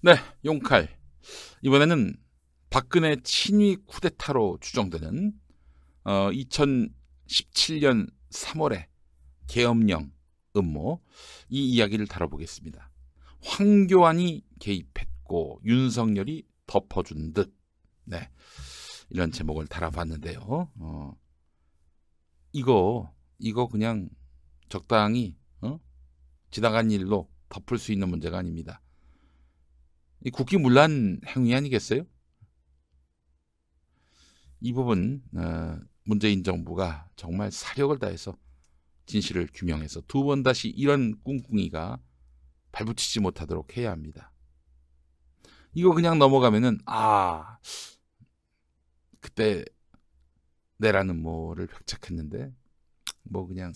네, 용칼. 이번에는 박근혜 친위 쿠데타로 추정되는 어, 2017년 3월에 계엄령 음모 이 이야기를 다뤄보겠습니다. 황교안이 개입했고 윤석열이 덮어준 듯. 네. 이런 제목을 달아봤는데요. 어, 이거 이거 그냥 적당히 어? 지나간 일로 덮을 수 있는 문제가 아닙니다. 국기문란 행위 아니겠어요? 이 부분 어, 문재인 정부가 정말 사력을 다해서 진실을 규명해서 두 번 다시 이런 꿍꿍이가 발붙이지 못하도록 해야 합니다. 이거 그냥 넘어가면은 아 그때 내라는 뭐를 획착했는데뭐 그냥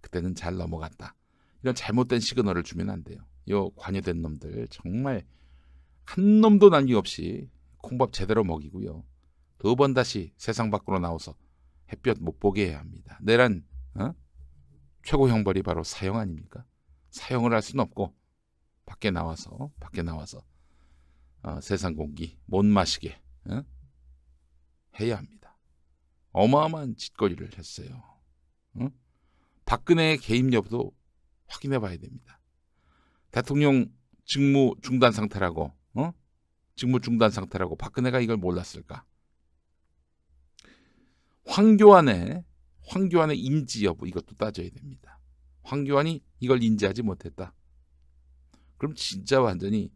그때는 잘 넘어갔다 이런 잘못된 시그널을 주면 안 돼요. 요 관여된 놈들 정말 한 놈도 남김없이 콩밥 제대로 먹이고요. 두 번 다시 세상 밖으로 나와서 햇볕 못 보게 해야 합니다. 내란 어? 최고 형벌이 바로 사형 아닙니까? 사형을 할 수는 없고 밖에 나와서 밖에 나와서 어, 세상 공기 못 마시게 어? 해야 합니다. 어마어마한 짓거리를 했어요. 어? 박근혜의 개입 여부도 확인해 봐야 됩니다. 대통령 직무 중단 상태라고 어? 직무 중단 상태라고 박근혜가 이걸 몰랐을까? 황교안의 황교안의 인지 여부 이것도 따져야 됩니다. 황교안이 이걸 인지하지 못했다. 그럼 진짜 완전히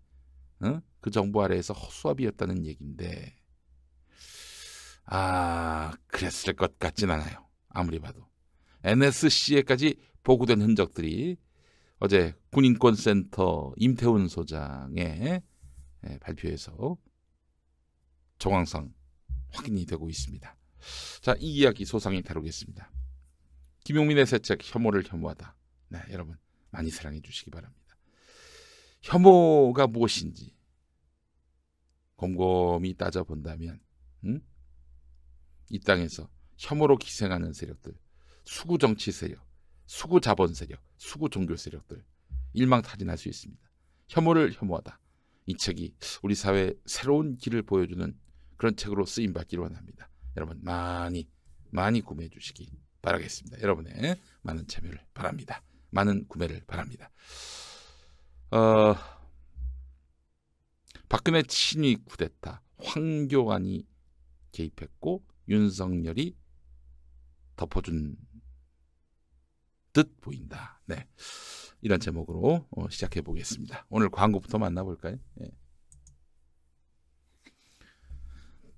어? 그 정부 아래에서 허수아비였다는 얘기인데 아 그랬을 것 같진 않아요. 아무리 봐도 NSC에까지 보고된 흔적들이 어제 군인권센터 임태훈 소장의 예, 발표해서 정황상 확인이 되고 있습니다. 자, 이 이야기 소상히 다루겠습니다. 김용민의 새책 혐오를 혐오하다. 네, 여러분 많이 사랑해 주시기 바랍니다. 혐오가 무엇인지 곰곰이 따져본다면 음? 이 땅에서 혐오로 기생하는 세력들, 수구 정치 세력, 수구 자본 세력, 수구 종교 세력들 일망타진할 수 있습니다. 혐오를 혐오하다. 이 책이 우리 사회의 새로운 길을 보여주는 그런 책으로 쓰임 받기를 원합니다. 여러분 많이 많이 구매해 주시기 바라겠습니다. 여러분의 많은 참여를 바랍니다. 많은 구매를 바랍니다. 어, 박근혜 친위 쿠데타 황교안이 개입했고 윤석열이 덮어준 듯 보인다. 네. 이런 제목으로 어, 시작해 보겠습니다. 오늘 광고부터 만나볼까요? 네.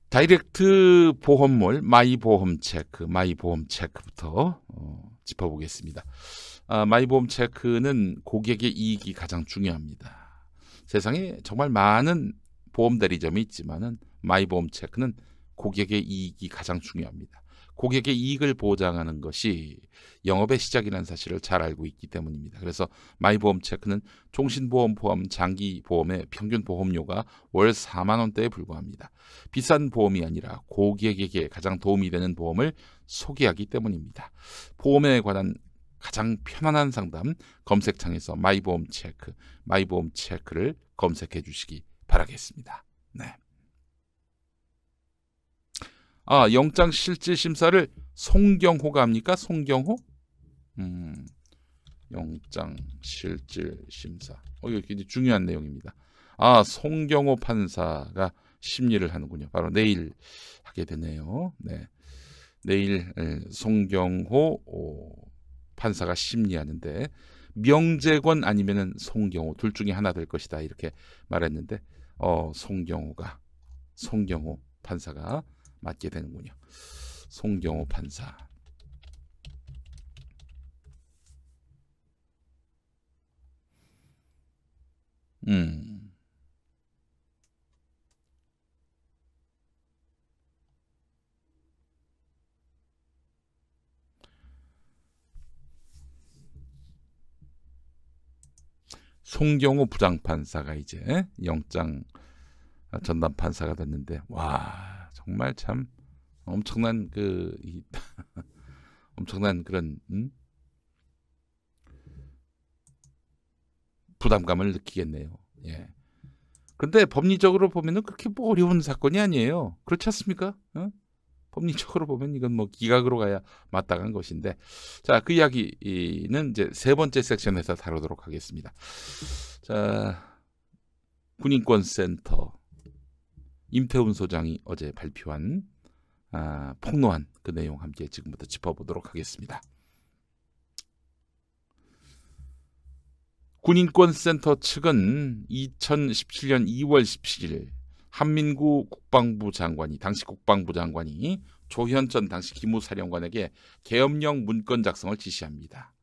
다이렉트 보험몰 마이보험 체크, 마이보험 체크부터 어, 짚어보겠습니다. 아, 마이보험 체크는 고객의 이익이 가장 중요합니다. 세상에 정말 많은 보험 대리점이 있지만은 마이보험 체크는 고객의 이익이 가장 중요합니다. 고객의 이익을 보장하는 것이 영업의 시작이라는 사실을 잘 알고 있기 때문입니다. 그래서 마이보험 체크는 종신보험 포함 장기 보험의 평균 보험료가 월 4만 원대에 불과합니다. 비싼 보험이 아니라 고객에게 가장 도움이 되는 보험을 소개하기 때문입니다. 보험에 관한 가장 편안한 상담 검색창에서 마이보험 체크, 마이보험 체크를 검색해 주시기 바라겠습니다. 네. 아, 영장 실질 심사를 송경호가 합니까? 송경호? 음. 영장 실질 심사. 어, 이거 굉장히 중요한 내용입니다. 아, 송경호 판사가 심리를 하는군요. 바로 내일 하게 되네요. 네. 내일 송경호 판사가 심리하는데 명재권 아니면은 송경호 둘 중에 하나 될 것이다 이렇게 말했는데 어 송경호가 송경호 판사가 맞게 되는군요. 송경호 판사. 음. 송경호 부장판사가 이제 영장 전담판사가 됐는데 와 정말 참 엄청난 그 이, 엄청난 그런 음? 부담감을 느끼겠네요. 예. 그런데 법리적으로 보면은 그렇게 뭐 어려운 사건이 아니에요. 그렇지 않습니까? 어? 법리적으로 보면 이건 뭐 기각으로 가야 마땅한 것인데 자그 이야기는 이제 세 번째 섹션에서 다루도록 하겠습니다. 자 군인권센터 임태훈 소장이 어제 발표한 아, 폭로한 그 내용 함께 지금부터 짚어보도록 하겠습니다. 군인권센터 측은 2017년 2월 17일 한민구 국방부 장관이 당시 국방부 장관이 조현천 당시 기무사령관에게 계엄령 문건 작성을 지시합니다.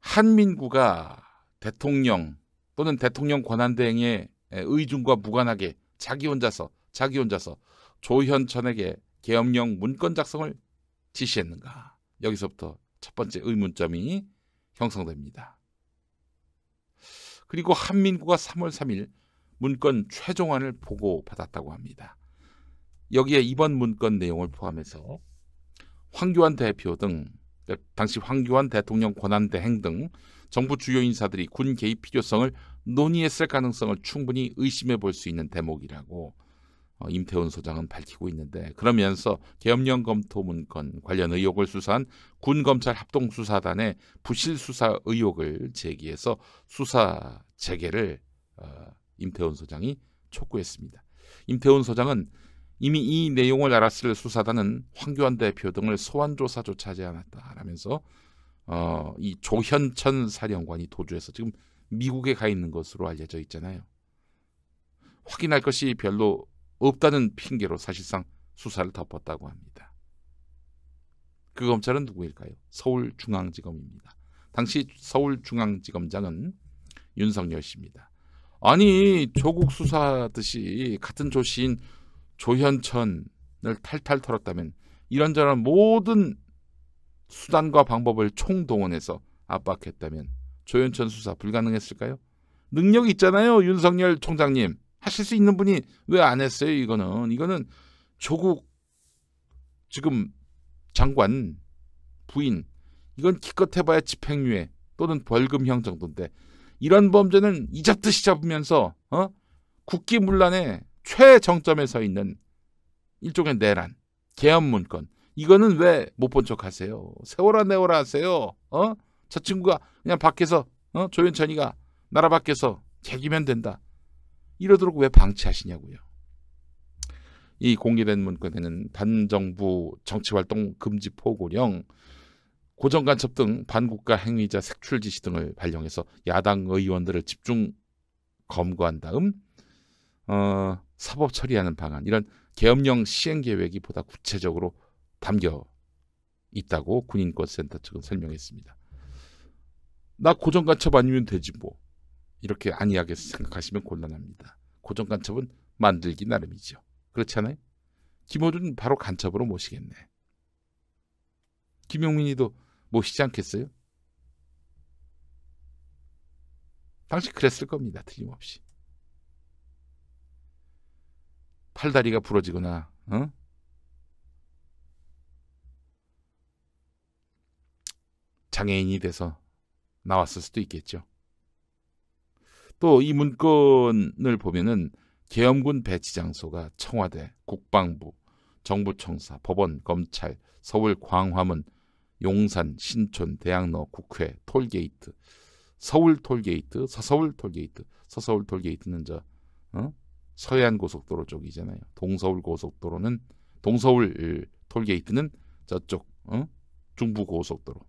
한민구가 대통령 또는 대통령 권한대행의 의중과 무관하게 자기 혼자서 자기 혼자서 조현천에게 계엄령 문건 작성을 지시했는가? 여기서부터 첫 번째 의문점이 형성됩니다. 그리고 한민구가 3월 3일 문건 최종안을 보고받았다고 합니다. 여기에 이번 문건 내용을 포함해서 황교안 대표 등 그러니까 당시 황교안 대통령 권한대행 등 정부 주요 인사들이 군 개입 필요성을 논의했을 가능성을 충분히 의심해 볼 수 있는 대목이라고 어, 임태훈 소장은 밝히고 있는데 그러면서 계엄령 검토 문건 관련 의혹을 수사한 군 검찰 합동 수사단의 부실 수사 의혹을 제기해서 수사 재개를 어, 임태훈 소장이 촉구했습니다. 임태훈 소장은 이미 이 내용을 알았을 수사단은 황교안 대표 등을 소환 조사조차 하지 않았다라면서 어, 이 조현천 사령관이 도주해서 지금 미국에 가 있는 것으로 알려져 있잖아요. 확인할 것이 별로 없다는 핑계로 사실상 수사를 덮었다고 합니다. 그 검찰은 누구일까요? 서울중앙지검입니다. 당시 서울중앙지검장은 윤석열 씨입니다. 아니 조국 수사듯이 같은 조씨인 조현천을 탈탈 털었다면 이런저런 모든 수단과 방법을 총동원해서 압박했다면 조현천 수사 불가능했을까요? 능력 있잖아요. 윤석열 총장님. 하실 수 있는 분이 왜 안 했어요? 이거는. 이거는 조국 지금 장관 부인 이건 기껏 해봐야 집행유예 또는 벌금형 정도인데 이런 범죄는 이잡듯이 잡으면서 어? 국기문란의 최정점에 서 있는 일종의 내란, 개헌문건 이거는 왜 못 본척 하세요? 세월아 내월아 하세요. 어? 저 친구가 그냥 밖에서 어? 조현천이가 나라 밖에서 자기면 된다. 이러도록 왜 방치하시냐고요. 이 공개된 문건에는 반정부 정치활동 금지 포고령, 고정간첩 등 반국가 행위자 색출 지시 등을 발령해서 야당 의원들을 집중 검거한 다음 어, 사법 처리하는 방안 이런 계엄령 시행 계획이 보다 구체적으로 담겨 있다고 군인권센터 측은 설명했습니다. 나 고정간첩 아니면 되지 뭐. 이렇게 안이하게 생각하시면 곤란합니다. 고정간첩은 만들기 나름이죠. 그렇지 않아요? 김호준 바로 간첩으로 모시겠네. 김용민이도 모시지 않겠어요? 당시 그랬을 겁니다. 틀림없이. 팔다리가 부러지거나 어? 장애인이 돼서 나왔을 수도 있겠죠. 또 이 문건을 보면은 계엄군 배치 장소가 청와대, 국방부, 정부청사, 법원, 검찰, 서울 광화문, 용산, 신촌, 대학로, 국회, 톨게이트, 서울 톨게이트, 서서울 톨게이트, 서서울 톨게이트는 저 어? 서해안 고속도로 쪽이잖아요. 동서울 고속도로는 동서울 톨게이트는 저쪽 어? 중부 고속도로.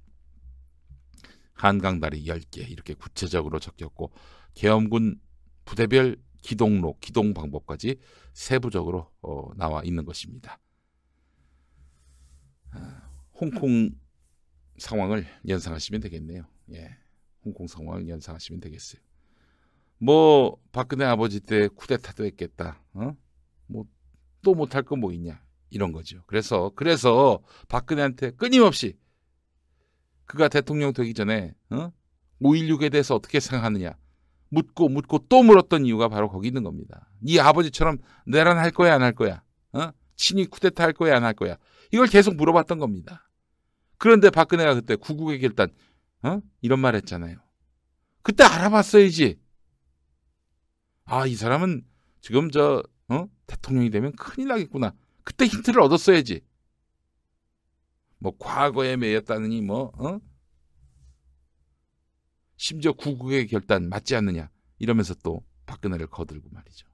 한강다리 10개 이렇게 구체적으로 적혔고 계엄군 부대별 기동로 기동 방법까지 세부적으로 어, 나와 있는 것입니다. 아, 홍콩 상황을 연상하시면 되겠네요. 예, 홍콩 상황을 연상하시면 되겠어요. 뭐 박근혜 아버지 때 쿠데타도 했겠다. 어? 뭐또 못할 거 뭐 있냐 이런 거죠. 그래서 그래서 박근혜한테 끊임없이 그가 대통령 되기 전에 어? 5.16에 대해서 어떻게 생각하느냐 묻고 묻고 또 물었던 이유가 바로 거기 있는 겁니다. 네 아버지처럼 내란 할 거야 안 할 거야? 어? 친위 쿠데타 할 거야 안 할 거야? 이걸 계속 물어봤던 겁니다. 그런데 박근혜가 그때 구국의 결단 어? 이런 말 했잖아요. 그때 알아봤어야지. 아 이 사람은 지금 저 어? 대통령이 되면 큰일 나겠구나. 그때 힌트를 얻었어야지. 뭐 과거에 매였다느니 뭐 어? 심지어 구국의 결단 맞지 않느냐 이러면서 또 박근혜를 거들고 말이죠.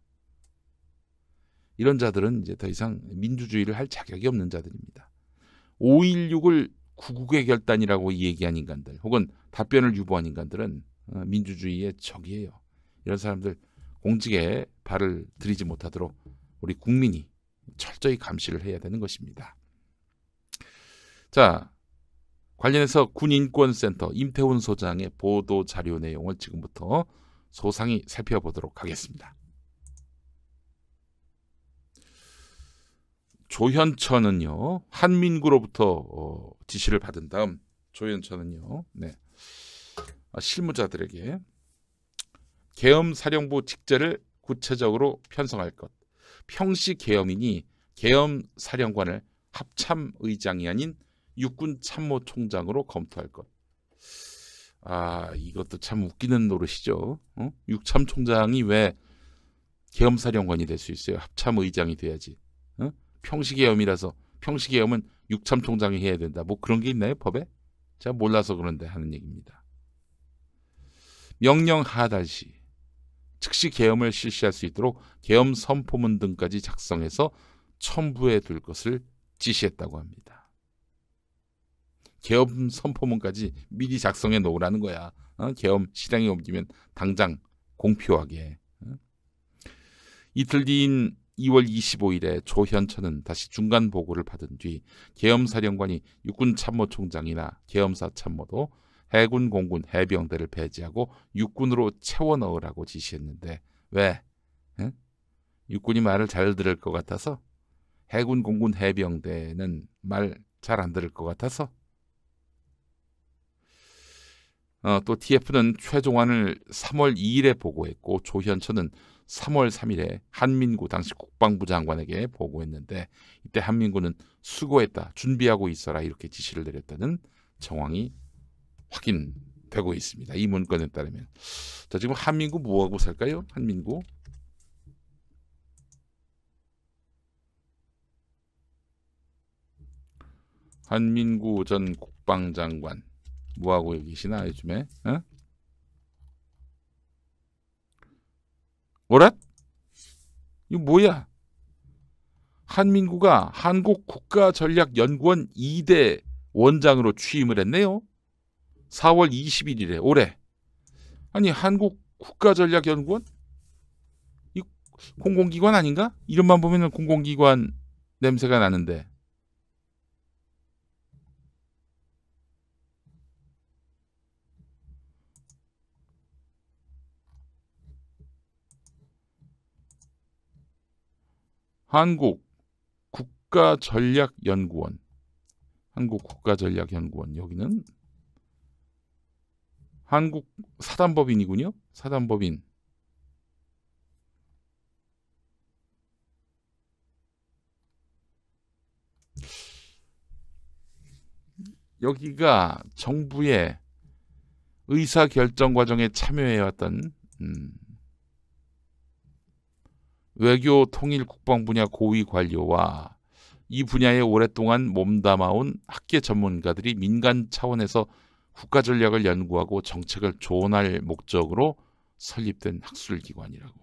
이런 자들은 이제 더 이상 민주주의를 할 자격이 없는 자들입니다. 5.16을 구국의 결단이라고 얘기한 인간들 혹은 답변을 유보한 인간들은 어, 민주주의의 적이에요. 이런 사람들 공직에 발을 들이지 못하도록 우리 국민이 철저히 감시를 해야 되는 것입니다. 자, 관련해서 군인권센터 임태훈 소장의 보도 자료 내용을 지금부터 소상히 살펴보도록 하겠습니다. 조현천은요 한민구로부터 어, 지시를 받은 다음 조현천은요 네. 아, 실무자들에게 계엄 사령부 직제를 구체적으로 편성할 것 평시 계엄이니 계엄 사령관을 합참 의장이 아닌 육군 참모총장으로 검토할 것. 아 이것도 참 웃기는 노릇이죠. 어? 육참총장이 왜 계엄사령관이 될 수 있어요? 합참의장이 돼야지. 어? 평시계엄이라서 평시계엄은 육참총장이 해야 된다. 뭐 그런 게 있나요 법에? 제가 몰라서 그런데 하는 얘기입니다. 명령 하달시 즉시 계엄을 실시할 수 있도록 계엄 선포문 등까지 작성해서 첨부해 둘 것을 지시했다고 합니다. 계엄 선포문까지 미리 작성해 놓으라는 거야. 어? 계엄 실행에 옮기면 당장 공표하게. 어? 이틀 뒤인 2월 25일에 조현천은 다시 중간 보고를 받은 뒤 계엄사령관이 육군 참모총장이나 계엄사 참모도 해군 공군 해병대를 배제하고 육군으로 채워 넣으라고 지시했는데 왜? 에? 육군이 말을 잘 들을 것 같아서 해군 공군 해병대는 말 잘 안 들을 것 같아서 어, 또 TF는 최종안을 3월 2일에 보고했고 조현천은 3월 3일에 한민구 당시 국방부 장관에게 보고했는데 이때 한민구는 수고했다 준비하고 있어라 이렇게 지시를 내렸다는 정황이 확인되고 있습니다. 이 문건에 따르면 자 지금 한민구 뭐하고 살까요? 한민구 한민구 전 국방장관 뭐 하고 계시나 요즘에? 응? 뭐라? 이거 뭐야? 한민구가 한국 국가전략연구원 2대 원장으로 취임을 했네요. 4월 21일에 올해. 아니 한국 국가전략연구원? 이 공공기관 아닌가? 이름만 보면 공공기관 냄새가 나는데. 한국 국가전략연구원 한국 국가전략연구원 여기는 한국 사단법인이군요. 사단법인 여기가 정부의 의사결정 과정에 참여해왔던 음, 외교 통일 국방 분야 고위 관료와 이 분야에 오랫동안 몸담아온 학계 전문가들이 민간 차원에서 국가 전략을 연구하고 정책을 조언할 목적으로 설립된 학술기관이라고.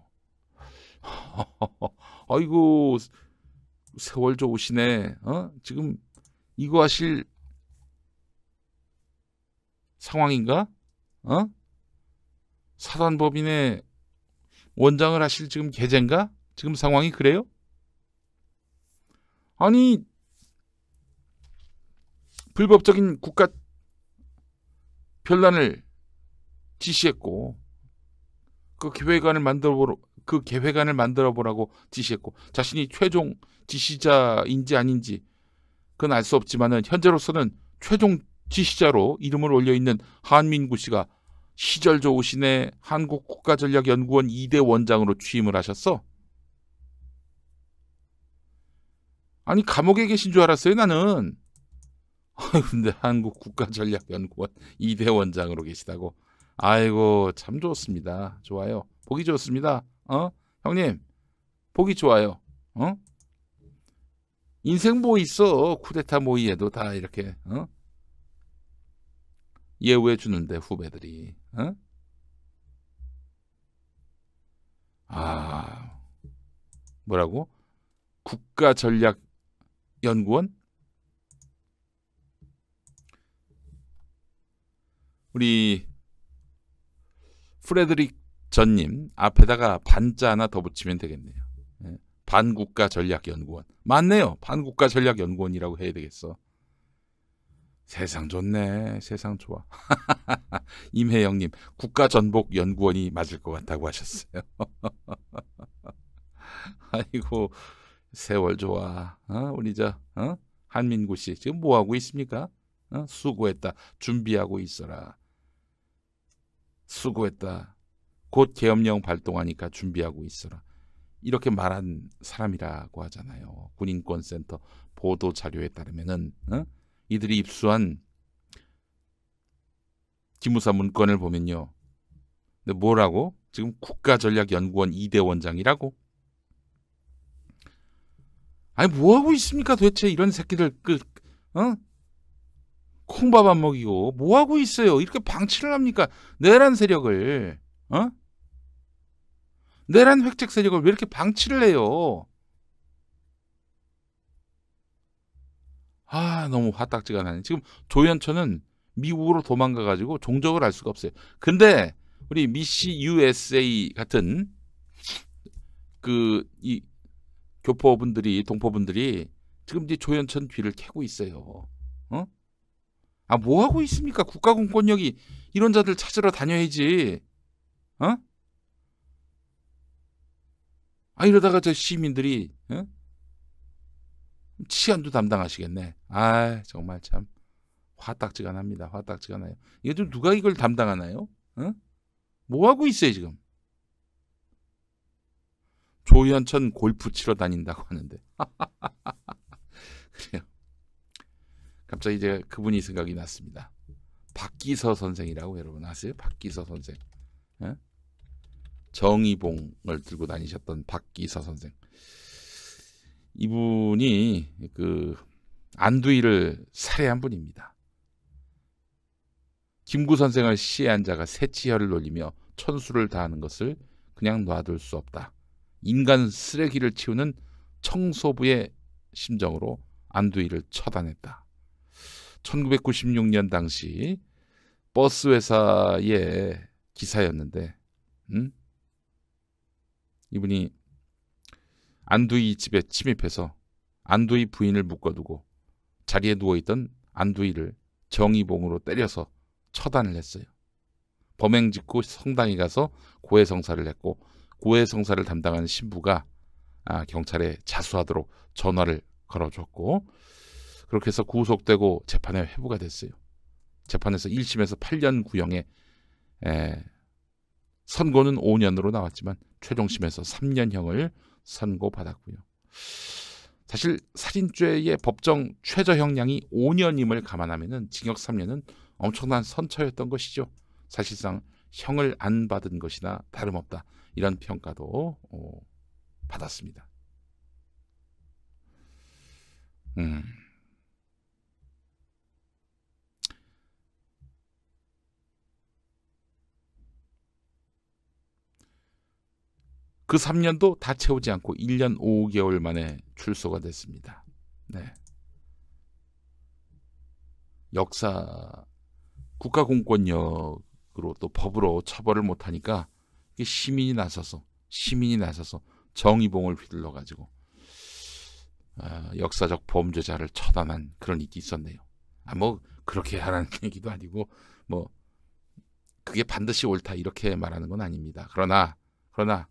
아이고 세월 좋으시네. 어? 지금 이거 하실 상황인가? 어? 사단법인의 원장을 하실 지금 계제인가? 지금 상황이 그래요? 아니 불법적인 국가 별난을 지시했고 그 계획안을 만들어 보러 그 계획안을 만들어 보라고 지시했고 자신이 최종 지시자인지 아닌지 그건 알 수 없지만은 현재로서는 최종 지시자로 이름을 올려 있는 한민구 씨가 시절 좋으시네 한국국가전략연구원 2대 원장으로 취임을 하셨어. 아니 감옥에 계신 줄 알았어요 나는. 근데 한국 국가전략연구원 이대 원장으로 계시다고. 아이고 참 좋습니다. 좋아요. 보기 좋습니다. 어 형님 보기 좋아요. 어 인생 뭐 있어 쿠데타 모의에도 뭐 다 이렇게 어? 예우해 주는데 후배들이. 어? 아 뭐라고? 국가 전략 연구원 우리 프레드릭 전님 앞에다가 반자 하나 더 붙이면 되겠네요. 예, 반국가 전략 연구원 맞네요. 반국가 전략 연구원이라고 해야 되겠어. 세상 좋네. 세상 좋아. 임혜영님 국가 전복 연구원이 맞을 것 같다고 하셨어요. 아이고 세월 좋아. 어? 우리 저 어? 한민구 씨 지금 뭐 하고 있습니까? 어? 수고했다. 준비하고 있어라. 수고했다. 곧 계엄령 발동하니까 준비하고 있어라. 이렇게 말한 사람이라고 하잖아요. 군인권센터 보도 자료에 따르면은 어? 이들이 입수한 기무사 문건을 보면요. 근데 뭐라고? 지금 국가전략연구원 이대 원장이라고 아니 뭐 하고 있습니까 도대체 이런 새끼들 그 어? 콩밥 안 먹이고 뭐 하고 있어요? 이렇게 방치를 합니까? 내란 세력을 어? 내란 획책 세력을 왜 이렇게 방치를 해요? 아 너무 화딱지가 나네. 지금 조현천은 미국으로 도망가가지고 종적을 알 수가 없어요. 근데 우리 미시 USA 같은 그이 교포분들이 동포분들이 지금 이제 조현천 뒤를 캐고 있어요. 어? 아, 뭐 하고 있습니까? 국가공권력이 이런 자들 찾으러 다녀야지. 어? 아, 이러다가 저 시민들이, 어? 치안도 담당하시겠네. 아, 정말 참. 화딱지가 납니다. 화딱지가 나요. 이게 좀 누가 이걸 담당하나요? 어? 뭐 하고 있어요, 지금? 조현천 골프 치러 다닌다고 하는데. 그래요. 갑자기 이제 그분이 생각이 났습니다. 박기서 선생이라고 여러분 아세요? 박기서 선생. 에? 예? 정의봉을 들고 다니셨던 박기서 선생. 이분이 그 안두희를 살해한 분입니다. 김구 선생을 시해한 자가 새치혈을 놀리며 천수를 다하는 것을 그냥 놔둘 수 없다. 인간 쓰레기를 치우는 청소부의 심정으로 안두희를 처단했다. 1996년 당시 버스 회사의 기사였는데 음? 이분이 안두희 집에 침입해서 안두희 부인을 묶어두고 자리에 누워있던 안두희를 정의봉으로 때려서 처단을 했어요. 범행 직후 성당에 가서 고해성사를 했고 고해성사를 담당하는 신부가 아, 경찰에 자수하도록 전화를 걸어줬고 그렇게 해서 구속되고 재판에 회부가 됐어요. 재판에서 1심에서 8년 구형에 에, 선고는 5년으로 나왔지만 최종심에서 3년형을 선고받았고요. 사실 살인죄의 법정 최저형량이 5년임을 감안하면 징역 3년은 엄청난 선처였던 것이죠. 사실상 형을 안 받은 것이나 다름없다. 이런 평가도 어, 받았습니다. 음. 그 3년도 다 채우지 않고 1년 5개월 만에 출소가 됐습니다. 네. 역사 국가공권력으로 또 법으로 처벌을 못하니까 시민이 나서서 시민이 나서서 정의봉을 휘둘러 가지고 어, 역사적 범죄자를 처단한 그런 일이 있었네요. 아 뭐 그렇게 하라는 얘기도 아니고 뭐 그게 반드시 옳다 이렇게 말하는 건 아닙니다. 그러나 그러나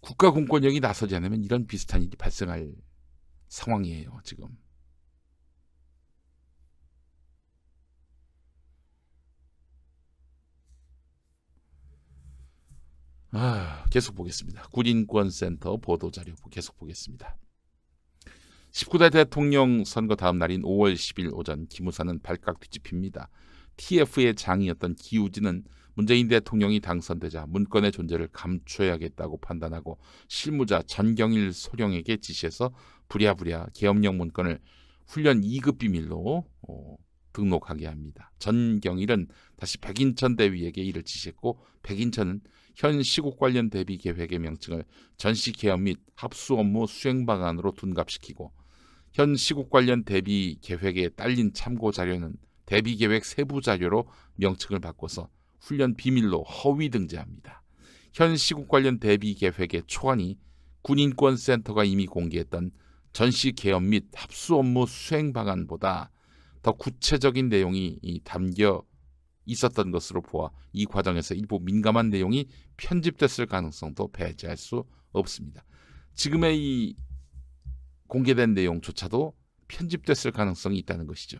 국가 공권력이 나서지 않으면 이런 비슷한 일이 발생할 상황이에요 지금. 아, 계속 보겠습니다. 군인권센터 보도자료 계속 보겠습니다. 19대 대통령 선거 다음 날인 5월 10일 오전 기무사는 발칵 뒤집힙니다. TF의 장이었던 기우진은 문재인 대통령이 당선되자 문건의 존재를 감춰야겠다고 판단하고 실무자 전경일 소령에게 지시해서 부랴부랴 계엄령 문건을 훈련 2급 비밀로 어, 등록하게 합니다. 전경일은 다시 백인천 대위에게 이를 지시했고 백인천은 현 시국 관련 대비 계획의 명칭을 전시 개혁 및 합수 업무 수행 방안으로 둔갑시키고 현 시국 관련 대비 계획에 딸린 참고 자료는 대비 계획 세부 자료로 명칭을 바꿔서 훈련 비밀로 허위 등재합니다. 현 시국 관련 대비 계획의 초안이 군인권센터가 이미 공개했던 전시 개업 및 합수 업무 수행 방안보다 더 구체적인 내용이 담겨 있었던 것으로 보아 이 과정에서 일부 민감한 내용이 편집됐을 가능성도 배제할 수 없습니다. 지금의 이 공개된 내용조차도 편집됐을 가능성이 있다는 것이죠.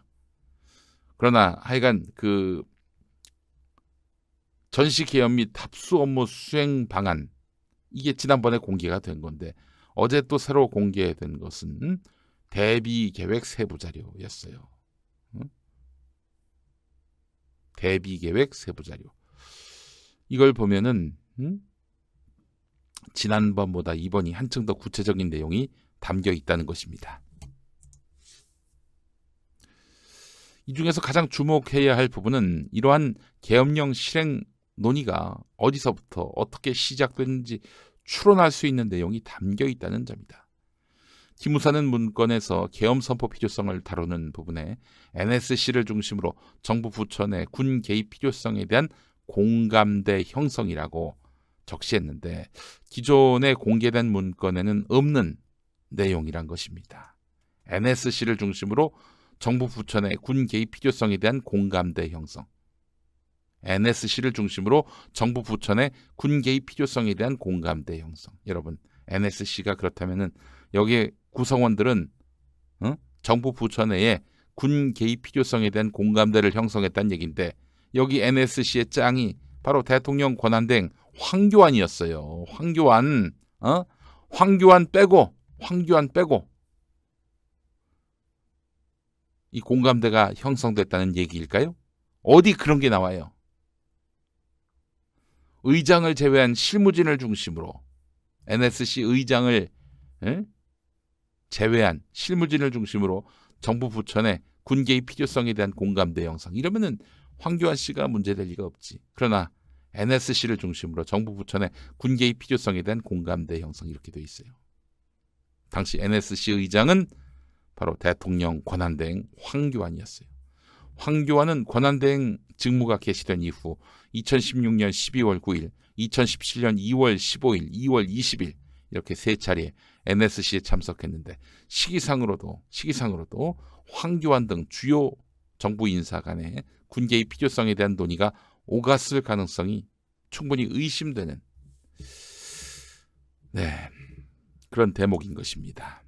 그러나 하여간 그 전시 개연 및 답수 업무 수행 방안 이게 지난번에 공개가 된 건데 어제 또 새로 공개된 것은 대비 계획 세부 자료였어요. 대비 계획 세부 자료. 이걸 보면은 음? 지난번보다 이번이 한층 더 구체적인 내용이 담겨 있다는 것입니다. 이 중에서 가장 주목해야 할 부분은 이러한 계엄령 실행 논의가 어디서부터 어떻게 시작되는지 추론할 수 있는 내용이 담겨 있다는 점이다. 기무사는 문건에서 계엄 선포 필요성을 다루는 부분에 NSC를 중심으로 정부 부처내 군 개입 필요성에 대한 공감대 형성이라고 적시했는데 기존에 공개된 문건에는 없는 내용이란 것입니다. NSC를 중심으로 정부 부처의 군 개입 필요성에 대한 공감대 형성. NSC를 중심으로 정부 부처의 군 개입 필요성에 대한 공감대 형성. 여러분, NSC가 그렇다면 여기 구성원들은 어? 정부 부처 내에 군 개입 필요성에 대한 공감대를 형성했다는 얘기인데 여기 NSC의 짱이 바로 대통령 권한대행 황교안이었어요. 황교안, 어? 황교안 빼고, 황교안 빼고 이 공감대가 형성됐다는 얘기일까요? 어디 그런 게 나와요? 의장을 제외한 실무진을 중심으로 NSC 의장을 에? 제외한 실무진을 중심으로 정부 부처내 군계의 필요성에 대한 공감대 영상 이러면은 황교안 씨가 문제될 리가 없지. 그러나 NSC를 중심으로 정부 부처내 군계의 필요성에 대한 공감대 형성 이렇게 돼 있어요. 당시 NSC 의장은 바로 대통령 권한대행 황교안이었어요. 황교안은 권한대행 직무가 개시된 이후 2016년 12월 9일, 2017년 2월 15일, 2월 20일 이렇게 세 차례 NSC에 참석했는데 시기상으로도 시기상으로도 황교안 등 주요 정부 인사 간의 군계의 필요성에 대한 논의가 오갔을 가능성이 충분히 의심되는 네 그런 대목인 것입니다.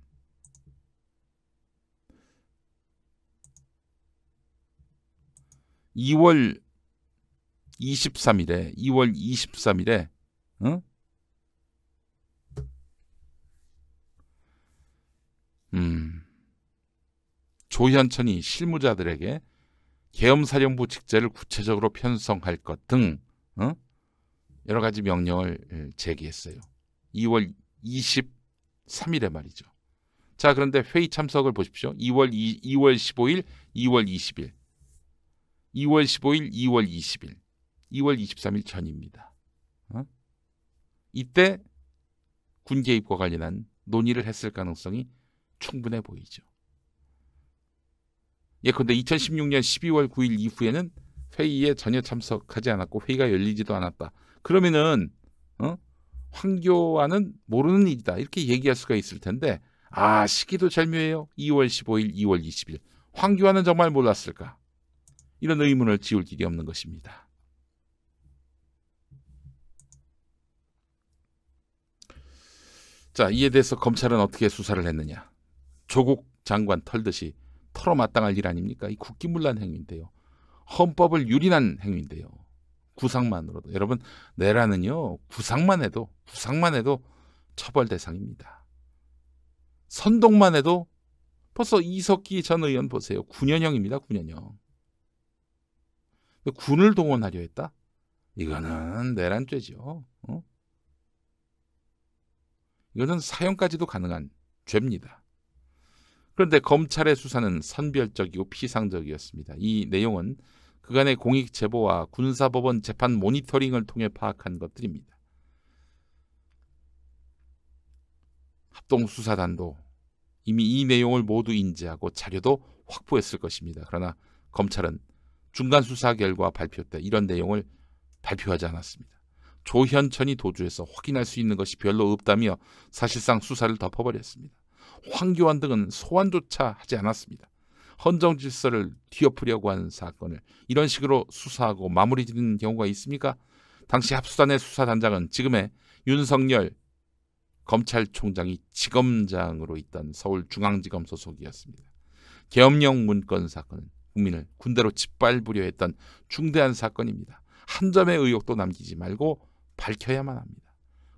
(2월 23일에) (2월 23일에) 응? 음, 조현천이 실무자들에게 계엄사령부 직제를 구체적으로 편성할 것등 어? 여러 가지 명령을 예, 제기했어요. 2월 23일에 말이죠. 자 그런데 회의 참석을 보십시오. 2월 2, 2월 15일, 2월 20일, 2월 15일, 2월 20일, 2월 23일 전입니다. 어? 이때 군개입과 관련한 논의를 했을 가능성이 충분해 보이죠. 예컨대 2016년 12월 9일 이후에는 회의에 전혀 참석하지 않았고 회의가 열리지도 않았다. 그러면은 어? 황교안은 모르는 일이다 이렇게 얘기할 수가 있을 텐데 아 시기도 절묘해요. 2월 15일, 2월 20일 황교안은 정말 몰랐을까 이런 의문을 지울 길이 없는 것입니다. 자 이에 대해서 검찰은 어떻게 수사를 했느냐? 조국 장관 털듯이 털어 마땅할 일 아닙니까? 이 국기문란 행위인데요. 헌법을 유린한 행위인데요. 구상만으로도 여러분 내란은요 구상만 해도 구상만 해도 처벌 대상입니다. 선동만 해도 벌써 이석기 전 의원 보세요. 9년형입니다. 9년형. 군을 동원하려 했다? 이거는 내란죄죠. 어? 이거는 사형까지도 가능한 죄입니다. 그런데 검찰의 수사는 선별적이고 피상적이었습니다. 이 내용은 그간의 공익 제보와 군사법원 재판 모니터링을 통해 파악한 것들입니다. 합동수사단도 이미 이 내용을 모두 인지하고 자료도 확보했을 것입니다. 그러나 검찰은 중간 수사 결과 발표 때 이런 내용을 발표하지 않았습니다. 조현천이 도주해서 확인할 수 있는 것이 별로 없다며 사실상 수사를 덮어버렸습니다. 황교안 등은 소환조차 하지 않았습니다. 헌정 질서를 뒤엎으려고 하는 사건을 이런 식으로 수사하고 마무리 짓는 경우가 있습니까? 당시 합수단의 수사단장은 지금의 윤석열 검찰총장이 지검장으로 있던 서울중앙지검 소속이었습니다. 계엄령 문건 사건은 국민을 군대로 짓밟으려 했던 중대한 사건입니다. 한 점의 의혹도 남기지 말고 밝혀야만 합니다.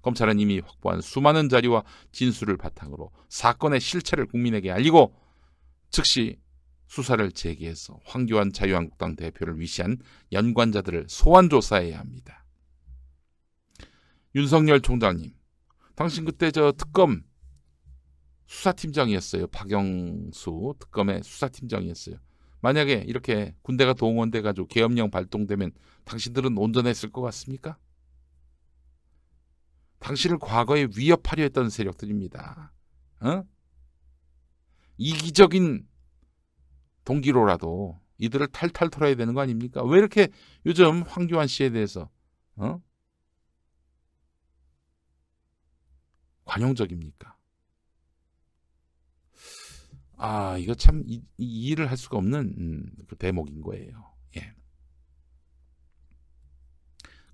검찰은 이미 확보한 수많은 자료와 진술을 바탕으로 사건의 실체를 국민에게 알리고 즉시 수사를 재개해서 황교안 자유한국당 대표를 위시한 연관자들을 소환 조사해야 합니다. 윤석열 총장님, 당신 그때 저 특검 수사팀장이었어요. 박영수 특검의 수사팀장이었어요. 만약에 이렇게 군대가 동원돼가지고 계엄령 발동되면 당신들은 온전했을 것 같습니까? 당신을 과거에 위협하려 했던 세력들입니다. 어? 이기적인 동기로라도 이들을 탈탈 털어야 되는 거 아닙니까? 왜 이렇게 요즘 황교안 씨에 대해서 어? 관용적입니까? 아 이거 참 이, 이 일을 할 수가 없는 음, 그 대목인 거예요. 예.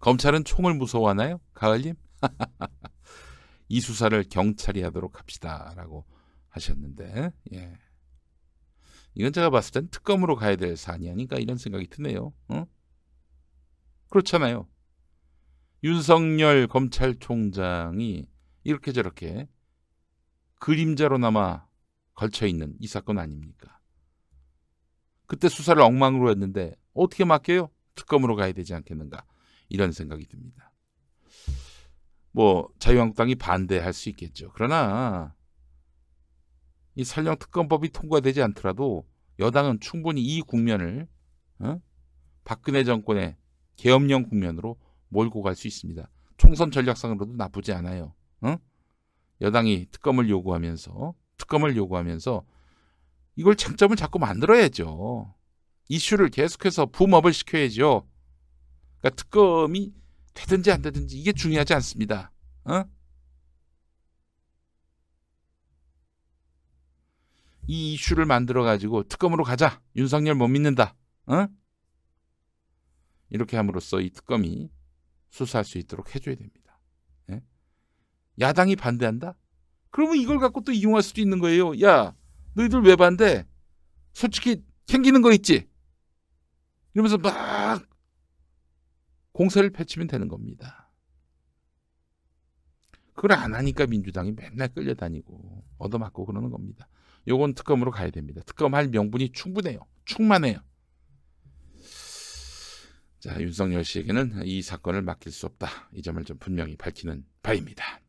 검찰은 총을 무서워하나요, 가을님? 이 수사를 경찰이 하도록 합시다라고 하셨는데 예. 이건 제가 봤을 땐 특검으로 가야 될 사안이 아닌가 이런 생각이 드네요. 어? 그렇잖아요. 윤석열 검찰총장이 이렇게 저렇게 그림자로나마 걸쳐 있는 이 사건 아닙니까? 그때 수사를 엉망으로 했는데 어떻게 맡겨요? 특검으로 가야 되지 않겠는가 이런 생각이 듭니다. 뭐 자유한국당이 반대할 수 있겠죠. 그러나 이 설령 특검법이 통과되지 않더라도 여당은 충분히 이 국면을 어? 박근혜 정권의 계엄령 국면으로 몰고 갈 수 있습니다. 총선 전략상으로도 나쁘지 않아요. 어? 여당이 특검을 요구하면서 특검을 요구하면서 이걸 장점을 자꾸 만들어야죠. 이슈를 계속해서 붐업을 시켜야죠. 그러니까 특검이 되든지 안 되든지 이게 중요하지 않습니다. 어? 이 이슈를 만들어 가지고 특검으로 가자. 윤석열 못 믿는다. 어? 이렇게 함으로써 이 특검이 수사할 수 있도록 해줘야 됩니다. 예? 야당이 반대한다? 그러면 이걸 갖고 또 이용할 수도 있는 거예요. 야, 너희들 왜 반대? 솔직히 생기는 거 있지? 이러면서 막 공세를 펼치면 되는 겁니다. 그걸 안 하니까 민주당이 맨날 끌려다니고 얻어맞고 그러는 겁니다. 요건 특검으로 가야 됩니다. 특검할 명분이 충분해요. 충만해요. 자, 윤석열 씨에게는 이 사건을 맡길 수 없다. 이 점을 좀 분명히 밝히는 바입니다.